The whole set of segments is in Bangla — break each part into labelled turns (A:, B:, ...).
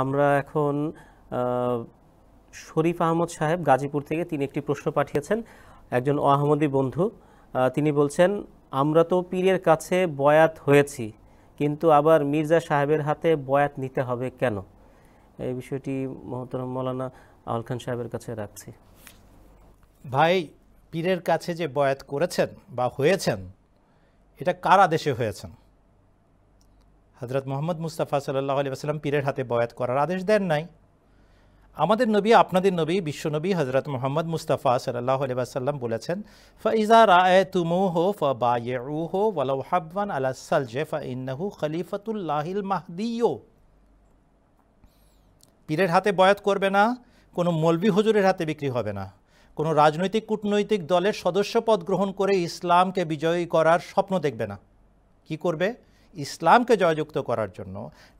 A: আমরা এখন শরীফ আহমদ সাহেব গাজীপুর থেকে তিনি একটি প্রশ্ন পাঠিয়েছেন একজন আহমদী বন্ধু তিনি বলছেন আমরা তো পীরের কাছে বয়াত হয়েছি কিন্তু আবার মির্জা সাহেবের হাতে বয়াত নিতে হবে কেন এই বিষয়টি মহতরম মৌলানা আহল খান সাহেবের কাছে রাখছি ভাই পীরের
B: কাছে যে বয়াত করেছেন বা হয়েছেন এটা কার আদেশে হয়েছেন হজরত মোহাম্মদ মুস্তাফা সাল্লাহ আলি আসালাম পীরের হাতে বয়াত করার আদেশ দেন নাই আমাদের নবী আপনাদের নবী বিশ্বনবী হজরত মোহাম্মদ মুস্তাফা সাল্লাহ আলি আসাল্লাম বলেছেন ফাইজা রায় তুমু হো ফ হো ওয়ালাউ আলা সালজে ফা খলিফতুল্লাহিল মাহদিও পীরের হাতে বয়াত করবে না কোনো মলবি হজুরের হাতে বিক্রি হবে না কোনো রাজনৈতিক কূটনৈতিক দলের সদস্য পদ গ্রহণ করে ইসলামকে বিজয়ী করার স্বপ্ন দেখবে না কি করবে ইসলামকে জয়যুক্ত করার জন্য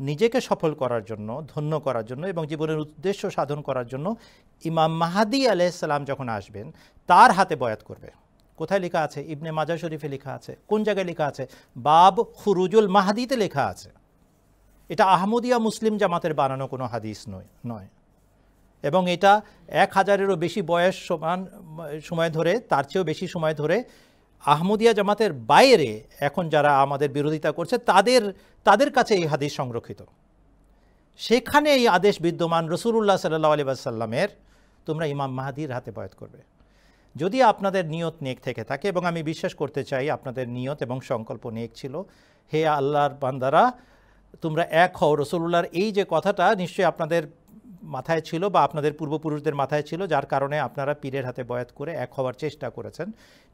B: নিজেকে সফল করার জন্য ধন্য করার জন্য এবং জীবনের উদ্দেশ্য সাধন করার জন্য ইমাম মাহাদি আলাইসাল্লাম যখন আসবেন তার হাতে বয়াত করবে কোথায় লেখা আছে ইবনে মাজা শরীফে লেখা আছে কোন জায়গায় লেখা আছে বাব হুরুজুল মাহাদিতে লেখা আছে এটা আহমদিয়া মুসলিম জামাতের বানানো কোনো হাদিস নয় নয় এবং এটা এক হাজারেরও বেশি বয়স সমান সময় ধরে তার চেয়েও বেশি সময় ধরে আহমদিয়া জামাতের বাইরে এখন যারা আমাদের বিরোধিতা করছে তাদের তাদের কাছে এই হাদিস সংরক্ষিত সেখানে এই আদেশ বিদ্যমান রসুল্লাহ সাল্লা আলিবাসাল্লামের তোমরা ইমাম মাহাদির হাতে বয়াত করবে যদি আপনাদের নিয়ত নেক থেকে থাকে এবং আমি বিশ্বাস করতে চাই আপনাদের নিয়ত এবং সংকল্প নেক ছিল হে আল্লাহর বান্দারা তোমরা এক হও রসুল্লাহর এই যে কথাটা নিশ্চয়ই আপনাদের মাথায় ছিল বা আপনাদের পূর্বপুরুষদের মাথায় ছিল যার কারণে আপনারা পীরের হাতে বয়াত করে এক হবার চেষ্টা করেছেন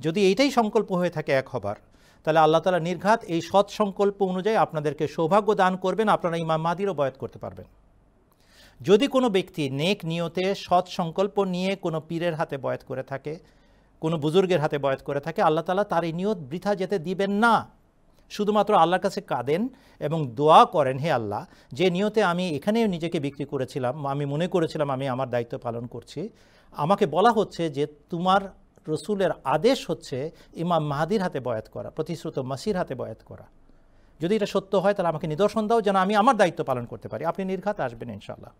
B: যদি এইটাই সংকল্প হয়ে থাকে এক হবার তাহলে আল্লাহ তালা নির্ঘাত এই সৎ সংকল্প অনুযায়ী আপনাদেরকে সৌভাগ্য দান করবেন আপনারা ইমাম মাদিরও বয়াত করতে পারবেন যদি কোনো ব্যক্তি নেক নিয়তে সৎ সংকল্প নিয়ে কোনো পীরের হাতে বয়াত করে থাকে কোনো বুজুর্গের হাতে বয়াত করে থাকে আল্লাহ তালা তার এই নিয়ত বৃথা যেতে দিবেন না শুধুমাত্র আল্লাহর কাছে কাঁদেন এবং দোয়া করেন হে আল্লাহ যে নিয়তে আমি এখানেও নিজেকে বিক্রি করেছিলাম আমি মনে করেছিলাম আমি আমার দায়িত্ব পালন করছি আমাকে বলা হচ্ছে যে তোমার রসুলের আদেশ হচ্ছে ইমাম মাহাদির হাতে বয়াত করা প্রতিশ্রুত মাসির হাতে বয়াত করা যদি এটা সত্য হয় তাহলে আমাকে নিদর্শন দাও যেন আমি আমার দায়িত্ব পালন করতে পারি আপনি নির্ঘাত আসবেন ইনশাল্লাহ